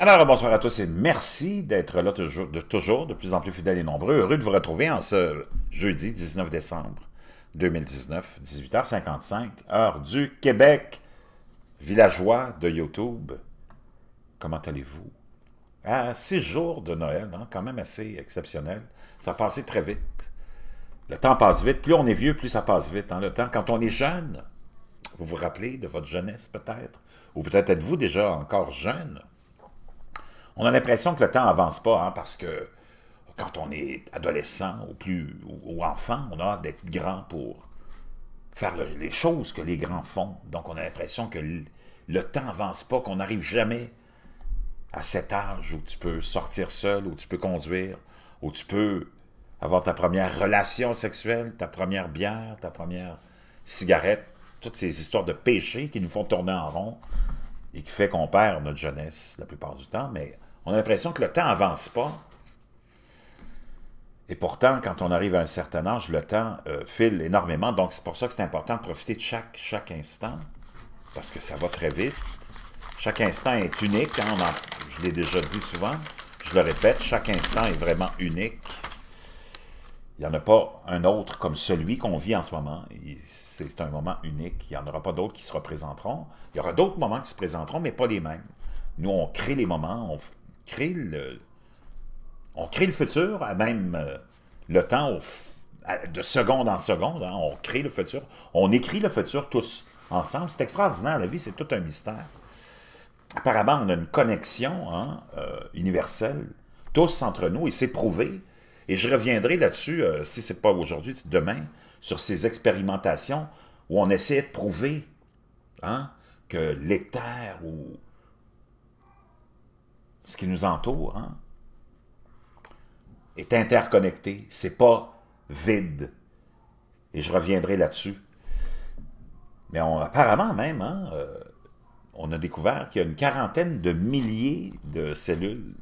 Alors, bonsoir à tous et merci d'être là toujours de, toujours, de plus en plus fidèles et nombreux. Heureux de vous retrouver en ce jeudi 19 décembre 2019, 18h55, heure du Québec, villageois de YouTube. Comment allez-vous? À six jours de Noël, hein, quand même assez exceptionnel. Ça a passé très vite. Le temps passe vite. Plus on est vieux, plus ça passe vite. Hein. le temps, quand on est jeune, vous vous rappelez de votre jeunesse peut-être, ou peut-être êtes-vous déjà encore jeune, on a l'impression que le temps avance pas, hein, parce que quand on est adolescent ou, plus, ou, enfant, on a hâte d'être grand pour faire les choses que les grands font. Donc, on a l'impression que le, temps avance pas, qu'on n'arrive jamais à cet âge où tu peux sortir seul, où tu peux conduire, où tu peux avoir ta première relation sexuelle, ta première bière, ta première cigarette, toutes ces histoires de péché qui nous font tourner en rond et qui fait qu'on perd notre jeunesse la plupart du temps, mais on a l'impression que le temps avance pas. Et pourtant, quand on arrive à un certain âge, le temps euh, file énormément. Donc, c'est pour ça que c'est important de profiter de chaque, chaque instant, parce que ça va très vite. Chaque instant est unique. Hein, je l'ai déjà dit souvent. Je le répète, chaque instant est vraiment unique. Il n'y en a pas un autre comme celui qu'on vit en ce moment. C'est un moment unique. Il n'y en aura pas d'autres qui se représenteront. Il y aura d'autres moments qui se présenteront, mais pas les mêmes. Nous, on crée les moments, crée le, on crée le futur à même euh, le temps de seconde en seconde. Hein. on crée le futur. On écrit le futur tous ensemble. C'est extraordinaire. La vie, c'est tout un mystère. Apparemment, on a une connexion hein, euh, universelle, tous entre nous, et c'est prouvé. Et je reviendrai là-dessus, euh, si ce n'est pas aujourd'hui, demain, sur ces expérimentations où on essaie de prouver hein, que l'éther ou ce qui nous entoure, hein, est interconnecté. C'est pas vide. Et je reviendrai là-dessus. Mais apparemment même, hein, euh, on a découvert qu'il y a une quarantaine de milliers de cellules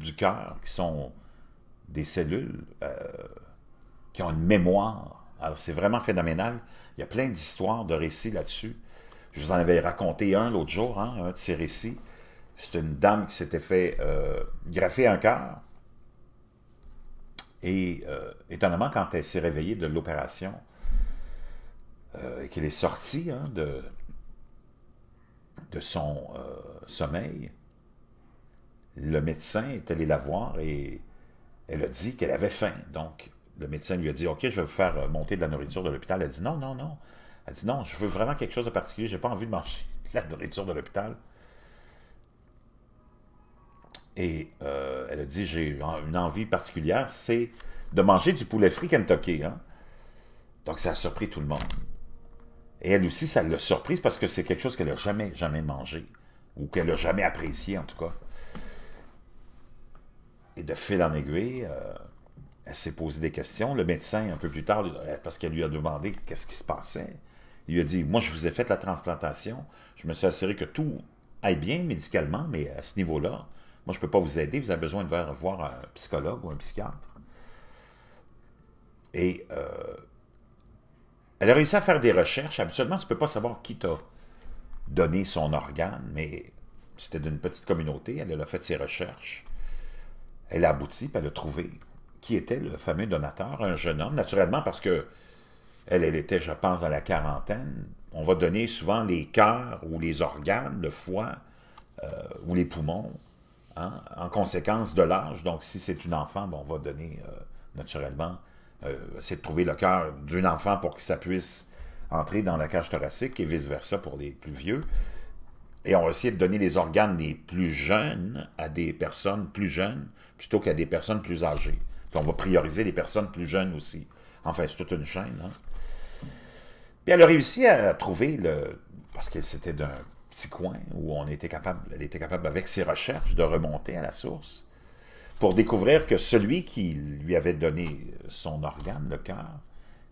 du cœur qui sont des cellules euh, qui ont une mémoire. Alors c'est vraiment phénoménal. Il y a plein d'histoires, de récits là-dessus. Je vous en avais raconté un l'autre jour, hein, un de ces récits c'est une dame qui s'était fait euh, graffer un cœur. Et euh, étonnamment, quand elle s'est réveillée de l'opération euh, et qu'elle est sortie hein, de, de son euh, sommeil, le médecin est allé la voir et elle a dit qu'elle avait faim. Donc, le médecin lui a dit, OK, je vais vous faire monter de la nourriture de l'hôpital. Elle a dit, non, non, non. Elle a dit, non, je veux vraiment quelque chose de particulier. Je n'ai pas envie de manger de la nourriture de l'hôpital. Et euh, elle a dit, j'ai une envie particulière, c'est de manger du poulet frit Kentucky. Hein? Donc, ça a surpris tout le monde. Et elle aussi, ça l'a surprise parce que c'est quelque chose qu'elle n'a jamais, jamais mangé. Ou qu'elle n'a jamais apprécié, en tout cas. Et de fil en aiguille, euh, elle s'est posé des questions. Le médecin, un peu plus tard, euh, parce qu'elle lui a demandé qu'est-ce qui se passait, il lui a dit, moi, je vous ai fait la transplantation. Je me suis assuré que tout aille bien médicalement, mais à ce niveau-là, moi, je ne peux pas vous aider, vous avez besoin de voir un psychologue ou un psychiatre. Et euh, elle a réussi à faire des recherches. Absolument, tu ne peux pas savoir qui t'a donné son organe, mais c'était d'une petite communauté. Elle, a fait ses recherches. Elle a abouti, puis elle a trouvé qui était le fameux donateur, un jeune homme. Naturellement, parce que elle, était, je pense, dans la quarantaine. On va donner souvent les cœurs ou les organes, le foie euh, ou les poumons Hein, en conséquence de l'âge. Donc, si c'est une enfant, on va donner euh, naturellement, euh, essayer de trouver le cœur d'une enfant pour que ça puisse entrer dans la cage thoracique et vice-versa pour les plus vieux. Et on va essayer de donner les organes des plus jeunes à des personnes plus jeunes plutôt qu'à des personnes plus âgées. Puis on va prioriser les personnes plus jeunes aussi. Enfin, c'est toute une chaîne. Hein. Puis elle a réussi à trouver le. Parce que c'était d'un petit coin où on était capable, elle était capable, avec ses recherches, de remonter à la source pour découvrir que celui qui lui avait donné son organe, le cœur,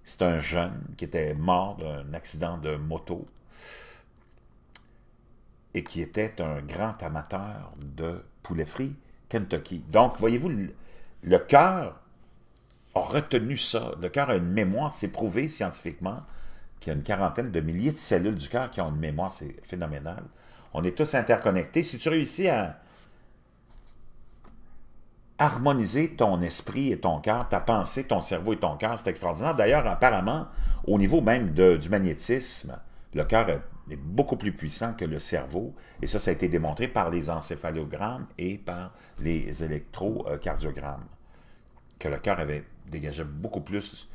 c'est un jeune qui était mort d'un accident de moto et qui était un grand amateur de poulet frit Kentucky. Donc, voyez-vous, le cœur a retenu ça. Le cœur a une mémoire, c'est prouvé scientifiquement, il y a une quarantaine de milliers de cellules du cœur qui ont une mémoire, c'est phénoménal. On est tous interconnectés. Si tu réussis à harmoniser ton esprit et ton cœur, ta pensée, ton cerveau et ton cœur, c'est extraordinaire. D'ailleurs, apparemment, au niveau même du magnétisme, le cœur est beaucoup plus puissant que le cerveau. Et ça, ça a été démontré par les encéphalogrammes et par les électrocardiogrammes, que le cœur avait dégagé beaucoup plus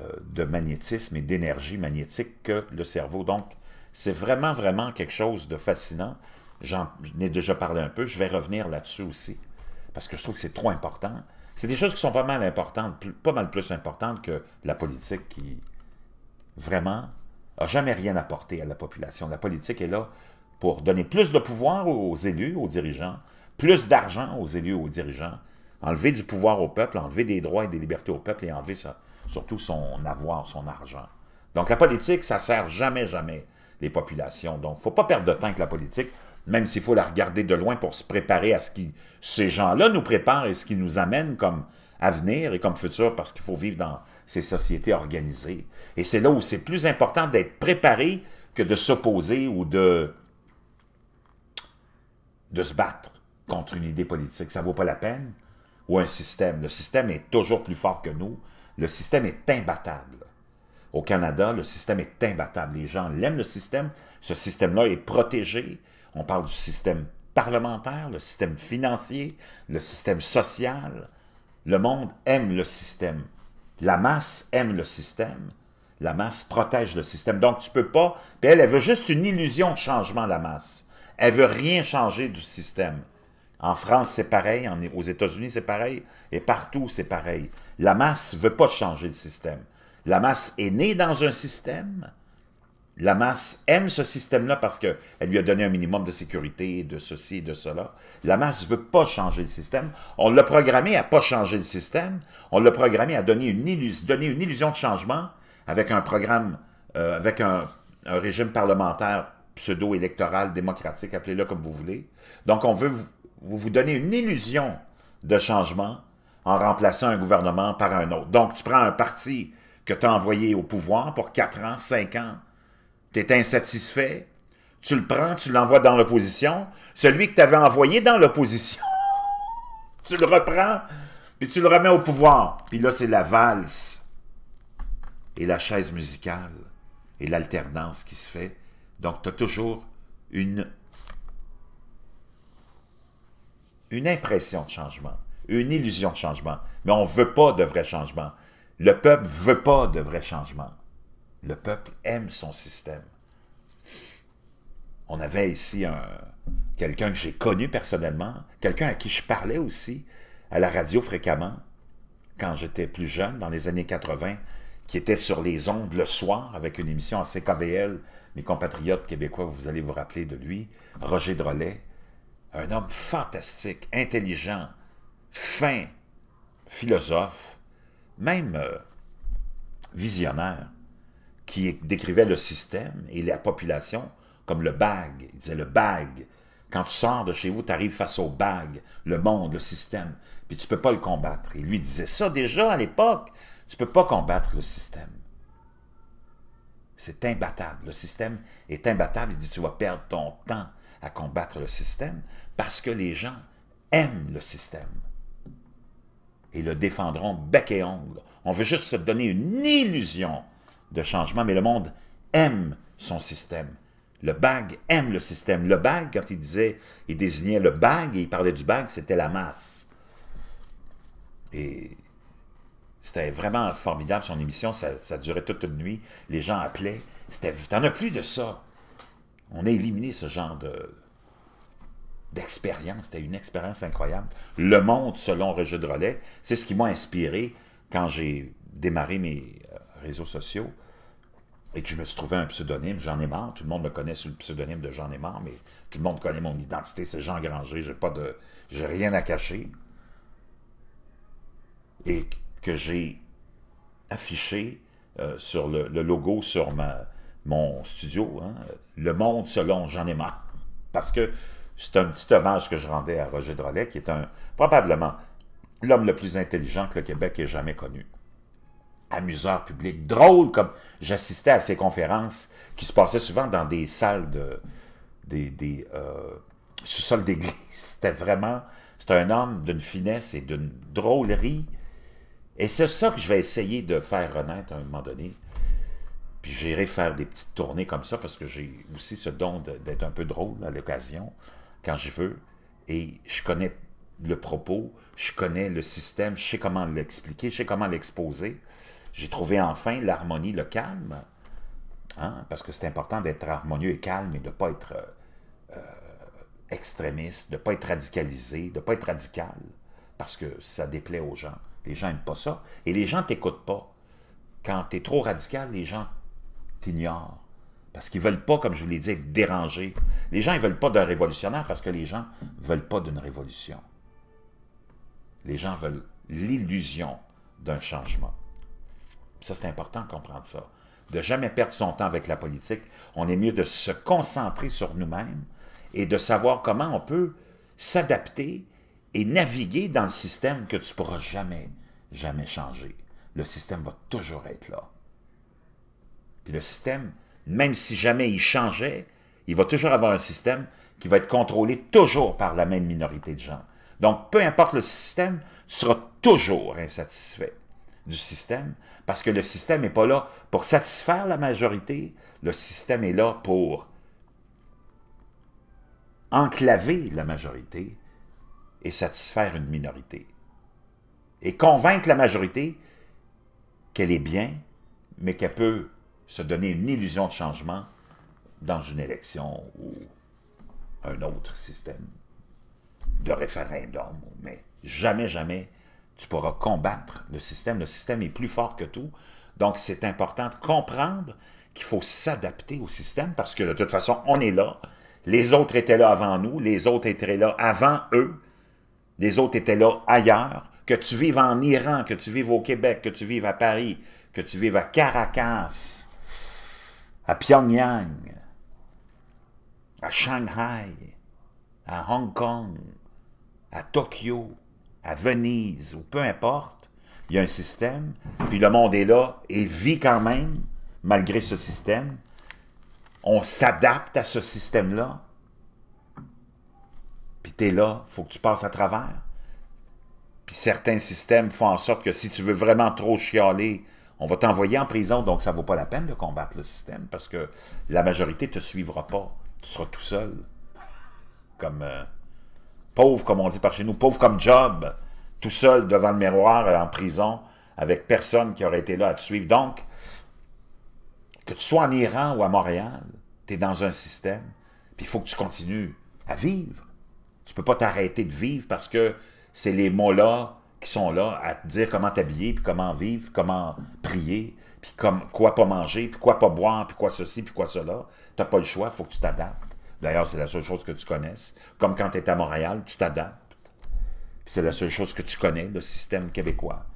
euh, de magnétisme et d'énergie magnétique que le cerveau. Donc, c'est vraiment, vraiment quelque chose de fascinant. J'en ai déjà parlé un peu, je vais revenir là-dessus aussi, parce que je trouve que c'est trop important. C'est des choses qui sont pas mal importantes, pas mal plus importantes que la politique qui, vraiment, a jamais rien apporté à la population. La politique est là pour donner plus de pouvoir aux élus, aux dirigeants, plus d'argent aux élus, aux dirigeants, enlever du pouvoir au peuple, enlever des droits et des libertés au peuple et enlever surtout son avoir, son argent. Donc la politique, ça sert jamais, jamais les populations. Donc il ne faut pas perdre de temps avec la politique, même s'il faut la regarder de loin pour se préparer à ce que ces gens-là nous préparent et ce qui nous amène comme avenir et comme futur, parce qu'il faut vivre dans ces sociétés organisées. Et c'est là où c'est plus important d'être préparé que de s'opposer ou de, de se battre contre une idée politique. Ça ne vaut pas la peine ou un système. Le système est toujours plus fort que nous. Le système est imbattable. Au Canada, le système est imbattable. Les gens l'aiment, le système. Ce système-là est protégé. On parle du système parlementaire, le système financier, le système social. Le monde aime le système. La masse aime le système. La masse protège le système. Donc, tu peux pas... elle, elle veut juste une illusion de changement, la masse. Elle veut rien changer du système. En France, c'est pareil. aux États-Unis, c'est pareil. Et partout, c'est pareil. La masse ne veut pas changer le système. La masse est née dans un système. La masse aime ce système-là parce qu'elle lui a donné un minimum de sécurité, de ceci, de cela. La masse ne veut pas changer le système. On l'a programmé à ne pas changer le système. On l'a programmé à donner une, illusion de changement avec un programme, euh, avec un, un régime parlementaire pseudo-électoral, démocratique, appelez-le comme vous voulez. Donc, on veut vous vous donnez une illusion de changement en remplaçant un gouvernement par un autre. Donc, tu prends un parti que tu as envoyé au pouvoir pour 4 ans, 5 ans, tu es insatisfait, tu le prends, tu l'envoies dans l'opposition, celui que tu avais envoyé dans l'opposition, tu le reprends, puis tu le remets au pouvoir. Puis là, c'est la valse et la chaise musicale et l'alternance qui se fait. Donc, tu as toujours une une impression de changement, une illusion de changement. Mais on ne veut pas de vrai changement. Le peuple ne veut pas de vrai changement. Le peuple aime son système. On avait ici un, quelqu'un que j'ai connu personnellement, quelqu'un à qui je parlais aussi à la radio fréquemment quand j'étais plus jeune, dans les années 80, qui était sur les ondes le soir avec une émission à CKVL. Mes compatriotes québécois, vous allez vous rappeler de lui, Roger Drolet un homme fantastique, intelligent, fin, philosophe, même euh, visionnaire, qui décrivait le système et la population comme le bag. Il disait le bag. Quand tu sors de chez vous, tu arrives face au bag, le monde, le système, puis tu ne peux pas le combattre. Il lui disait ça déjà à l'époque. Tu ne peux pas combattre le système. C'est imbattable. Le système est imbattable. Il dit, tu vas perdre ton temps à combattre le système parce que les gens aiment le système et le défendront bec et ongle. On veut juste se donner une illusion de changement, mais le monde aime son système. Le bag aime le système. Le bag, quand il disait, il désignait le bag et il parlait du bag, c'était la masse. Et c'était vraiment formidable son émission, ça, durait toute une nuit. Les gens appelaient. C'était, t'en as plus de ça. On a éliminé ce genre de d'expérience. C'était une expérience incroyable. Le monde, selon Roger Rollet, c'est ce qui m'a inspiré quand j'ai démarré mes euh, réseaux sociaux et que je me suis trouvé un pseudonyme, J'en ai marre. Tout le monde me connaît sous le pseudonyme de jean ai mais tout le monde connaît mon identité, c'est Jean Granger. J'ai pas de, j'ai rien à cacher. Et que j'ai affiché euh, sur le, logo sur ma, mon studio, hein, Le Monde selon J'en ai marre. Parce que c'est un petit hommage que je rendais à Roger Drolet, qui est un probablement l'homme le plus intelligent que le Québec ait jamais connu. Amuseur public, drôle comme j'assistais à ses conférences qui se passaient souvent dans des salles de des, euh, sous-sol d'église. C'était vraiment, c'est un homme d'une finesse et d'une drôlerie. Et c'est ça que je vais essayer de faire renaître à un moment donné. Puis j'irai faire des petites tournées comme ça parce que j'ai aussi ce don d'être un peu drôle à l'occasion, quand je veux. Et je connais le propos, je connais le système, je sais comment l'expliquer, je sais comment l'exposer. J'ai trouvé enfin l'harmonie, le calme, hein, parce que c'est important d'être harmonieux et calme et de ne pas être euh, euh, extrémiste, de ne pas être radicalisé, de ne pas être radical, parce que ça déplaît aux gens. Les gens n'aiment pas ça. Et les gens ne t'écoutent pas. Quand tu es trop radical, les gens T'ignores. Parce qu'ils ne veulent pas, comme je vous l'ai dit, être dérangés. Les gens ne veulent pas d'un révolutionnaire parce que les gens ne veulent pas d'une révolution. Les gens veulent l'illusion d'un changement. Ça, c'est important de comprendre ça. De jamais perdre son temps avec la politique. On est mieux de se concentrer sur nous-mêmes et de savoir comment on peut s'adapter et naviguer dans le système que tu ne pourras jamais, jamais changer. Le système va toujours être là le système, même si jamais il changeait, il va toujours avoir un système qui va être contrôlé toujours par la même minorité de gens. Donc, peu importe le système, tu seras toujours insatisfait du système, parce que le système n'est pas là pour satisfaire la majorité, le système est là pour enclaver la majorité et satisfaire une minorité. Et convaincre la majorité qu'elle est bien, mais qu'elle peut se donner une illusion de changement dans une élection ou un autre système de référendum. Mais jamais, jamais, tu pourras combattre le système. Le système est plus fort que tout. Donc, c'est important de comprendre qu'il faut s'adapter au système parce que de toute façon, on est là. Les autres étaient là avant nous, les autres étaient là avant eux, les autres étaient là ailleurs. Que tu vives en Iran, que tu vives au Québec, que tu vives à Paris, que tu vives à Caracas, à Pyongyang, à Shanghai, à Hong Kong, à Tokyo, à Venise, ou peu importe, il y a un système, puis le monde est là et vit quand même, malgré ce système. On s'adapte à ce système-là. Puis es là, faut que tu passes à travers. Puis certains systèmes font en sorte que si tu veux vraiment trop chialer, on va t'envoyer en prison, donc ça ne vaut pas la peine de combattre le système parce que la majorité ne te suivra pas. Tu seras tout seul. Comme euh, pauvre, comme on dit par chez nous, pauvre comme Job, tout seul devant le miroir euh, en prison avec personne qui aurait été là à te suivre. Donc, que tu sois en Iran ou à Montréal, tu es dans un système, puis il faut que tu continues à vivre. Tu ne peux pas t'arrêter de vivre parce que c'est les mots-là qui sont là à te dire comment t'habiller, puis comment vivre, comment prier, puis comme, quoi pas manger, puis quoi pas boire, puis quoi ceci, puis quoi cela. T'as pas le choix, il faut que tu t'adaptes. D'ailleurs, c'est la seule chose que tu connaisses. Comme quand tu es à Montréal, tu t'adaptes. C'est la seule chose que tu connais, le système québécois.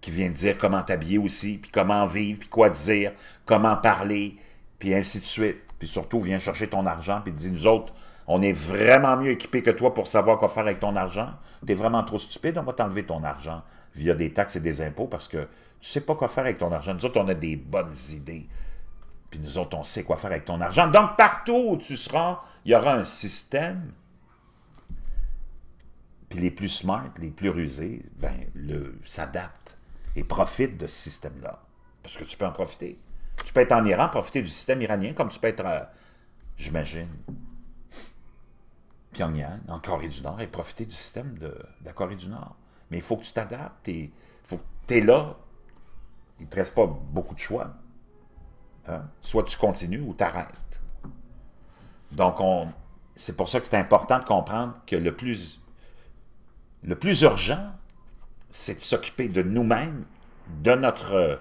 Qui vient te dire comment t'habiller aussi, puis comment vivre, puis quoi dire, comment parler, puis ainsi de suite. Puis surtout, vient chercher ton argent, puis dis dit, nous autres, on est vraiment mieux équipé que toi pour savoir quoi faire avec ton argent. Tu es vraiment trop stupide, on va t'enlever ton argent via des taxes et des impôts parce que tu sais pas quoi faire avec ton argent. Nous autres, on a des bonnes idées. Puis nous autres, on sait quoi faire avec ton argent. Donc, partout où tu seras, il y aura un système. Puis les plus smart, les plus rusés, ben, s'adaptent et profitent de ce système-là. Parce que tu peux en profiter. Tu peux être en Iran, profiter du système iranien, comme tu peux être, euh, j'imagine, Pyongyang, en Corée du Nord, et profiter du système de, la Corée du Nord. Mais il faut que tu t'adaptes, il faut que tu es là. Il ne te reste pas beaucoup de choix. Hein. Soit tu continues ou tu arrêtes. Donc, c'est pour ça que c'est important de comprendre que le plus, le plus urgent, c'est de s'occuper de nous-mêmes, de notre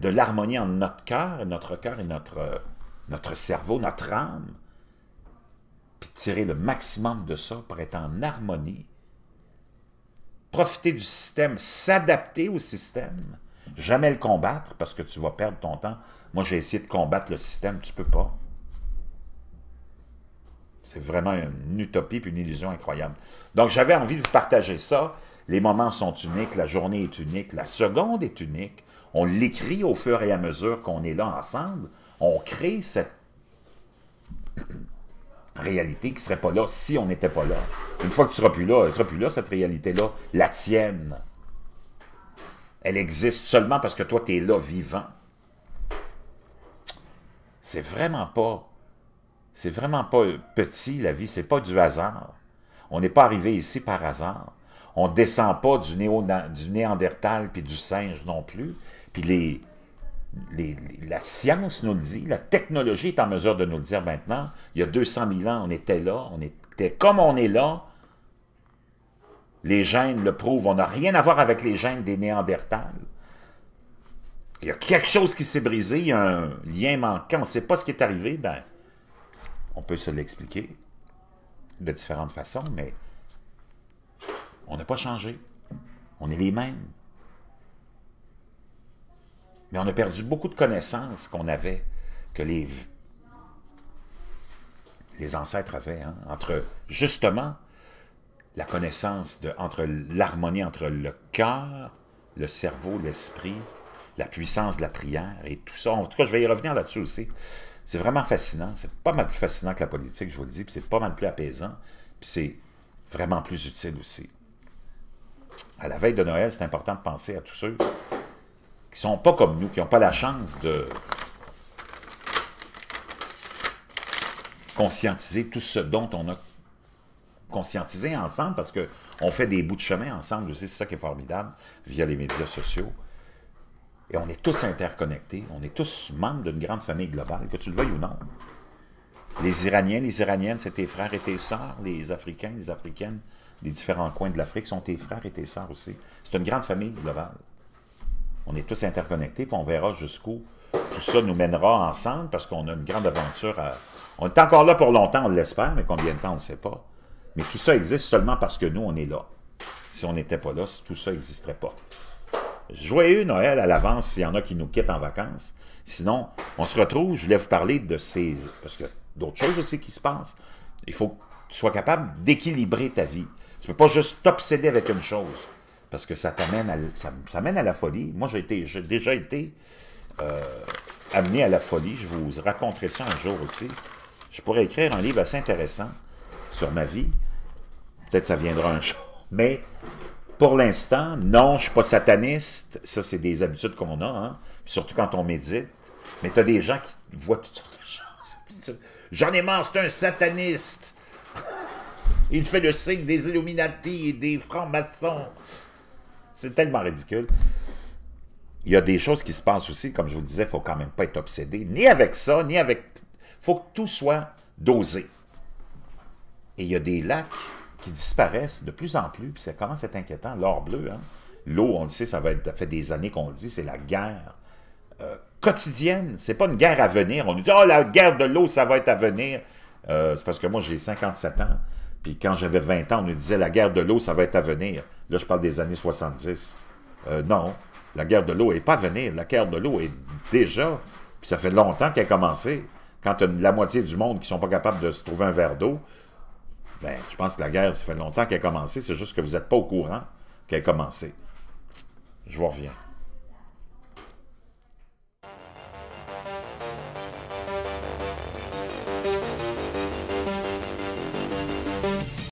de l'harmonie en notre cœur, notre cœur et notre, notre cerveau, notre âme, puis tirer le maximum de ça pour être en harmonie, profiter du système, s'adapter au système, jamais le combattre parce que tu vas perdre ton temps. Moi, j'ai essayé de combattre le système, tu ne peux pas. C'est vraiment une utopie une illusion incroyable. Donc, j'avais envie de vous partager ça. Les moments sont uniques, la journée est unique, la seconde est unique. On l'écrit au fur et à mesure qu'on est là ensemble. On crée cette réalité qui serait pas là si on n'était pas là. Une fois que tu seras plus là, elle sera plus là, cette réalité-là, la tienne. Elle existe seulement parce que toi, tu es là vivant. C'est vraiment pas... C'est vraiment pas petit, la vie. C'est pas du hasard. On n'est pas arrivé ici par hasard. On descend pas du, néo, du Néandertal puis du singe non plus. Puis les, la science nous le dit, la technologie est en mesure de nous le dire maintenant. Il y a 200 000 ans, on était là, on était comme on est là. Les gènes le prouvent. On n'a rien à voir avec les gènes des Néandertals. Il y a quelque chose qui s'est brisé, il y a un lien manquant, on ne sait pas ce qui est arrivé. Ben, on peut se l'expliquer de différentes façons, mais on n'a pas changé. On est les mêmes. Mais on a perdu beaucoup de connaissances qu'on avait, que les, les ancêtres avaient, hein, entre justement la connaissance, de, entre l'harmonie entre le cœur, le cerveau, l'esprit, la puissance de la prière et tout ça. En tout cas, je vais y revenir là-dessus aussi. C'est vraiment fascinant. C'est pas mal plus fascinant que la politique, je vous le dis, puis c'est pas mal plus apaisant, puis c'est vraiment plus utile aussi. À la veille de Noël, c'est important de penser à tous ceux qui ne sont pas comme nous, qui n'ont pas la chance de conscientiser tout ce dont on a conscientisé ensemble, parce qu'on fait des bouts de chemin ensemble aussi, c'est ça qui est formidable, via les médias sociaux. Et on est tous interconnectés, on est tous membres d'une grande famille globale, que tu le veuilles ou non. Les Iraniens, les Iraniennes, c'est tes frères et tes sœurs. Les Africains, les Africaines des différents coins de l'Afrique sont tes frères et tes sœurs aussi. C'est une grande famille globale on est tous interconnectés, puis on verra jusqu'où tout ça nous mènera ensemble, parce qu'on a une grande aventure. À... On est encore là pour longtemps, on l'espère, mais combien de temps, on ne sait pas. Mais tout ça existe seulement parce que nous, on est là. Si on n'était pas là, tout ça n'existerait pas. Joyeux Noël à l'avance s'il y en a qui nous quittent en vacances. Sinon, on se retrouve, je voulais vous parler de ces... Parce qu'il y a d'autres choses aussi qui se passent. Il faut que tu sois capable d'équilibrer ta vie. Tu ne peux pas juste t'obséder avec une chose. Parce que ça t'amène à, ça, à la folie. Moi, j'ai déjà été euh, amené à la folie. Je vous raconterai ça un jour aussi. Je pourrais écrire un livre assez intéressant sur ma vie. Peut-être ça viendra un jour. Mais pour l'instant, non, je ne suis pas sataniste. Ça, c'est des habitudes qu'on a, hein. surtout quand on médite. Mais tu as des gens qui voient toutes sortes de choses. J'en ai marre, c'est un sataniste. Il fait le signe des Illuminati et des francs-maçons. C'est tellement ridicule. Il y a des choses qui se passent aussi, comme je vous le disais, il ne faut quand même pas être obsédé, ni avec ça, ni avec... Il faut que tout soit dosé. Et il y a des lacs qui disparaissent de plus en plus, puis c'est commence à inquiétant. L'or bleu, hein. l'eau, on le sait, ça, va être, fait des années qu'on le dit, c'est la guerre quotidienne. Euh, quotidienne. C'est pas une guerre à venir. On nous dit, oh, la guerre de l'eau, ça va être à venir. Euh, c'est parce que moi, j'ai 57 ans. Puis quand j'avais 20 ans, on nous disait la guerre de l'eau, ça va être à venir. Là, je parle des années 70. Euh, non, la guerre de l'eau n'est pas à venir. La guerre de l'eau est déjà, puis ça fait longtemps qu'elle a commencé. Quand la moitié du monde qui sont pas capables de se trouver un verre d'eau, ben, je pense que la guerre, ça fait longtemps qu'elle a commencé. C'est juste que vous n'êtes pas au courant qu'elle a commencé. Je vous reviens.